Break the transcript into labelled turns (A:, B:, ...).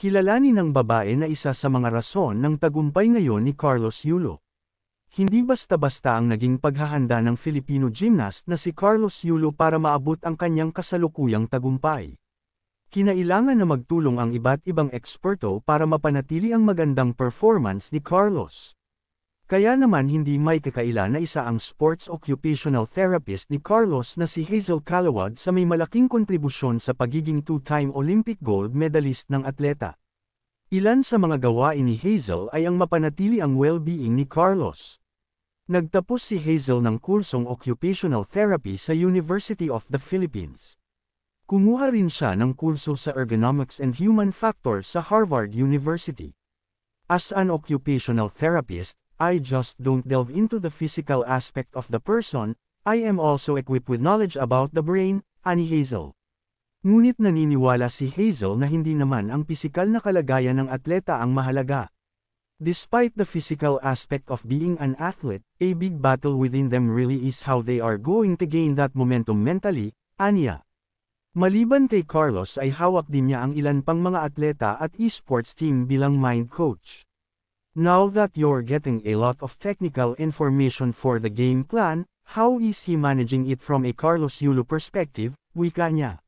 A: Kilalani ng babae na isa sa mga rason ng tagumpay ngayon ni Carlos Yulo. Hindi basta-basta ang naging paghahanda ng Filipino gymnast na si Carlos Yulo para maabot ang kanyang kasalukuyang tagumpay. Kinailangan na magtulong ang iba't ibang eksperto para mapanatili ang magandang performance ni Carlos. Kaya naman hindi may kakaila na isa ang sports occupational therapist ni Carlos na si Hazel Calawad sa may malaking kontribusyon sa pagiging two-time Olympic gold medalist ng atleta. Ilan sa mga gawain ni Hazel ay ang mapanatili ang well-being ni Carlos. Nagtapos si Hazel ng kursong occupational therapy sa University of the Philippines. Kumuha rin siya ng kurso sa ergonomics and human factors sa Harvard University. As an occupational therapist, I just don't delve into the physical aspect of the person, I am also equipped with knowledge about the brain, ani Hazel. Ngunit naniniwala si Hazel na hindi naman ang pisikal na kalagayan ng atleta ang mahalaga. Despite the physical aspect of being an athlete, a big battle within them really is how they are going to gain that momentum mentally, aniya. Maliban kay Carlos ay hawak din niya ang ilan pang mga atleta at esports team bilang mind coach. Now that you're getting a lot of technical information for the game plan, how is he managing it from a Carlos Yulo perspective, wika niya.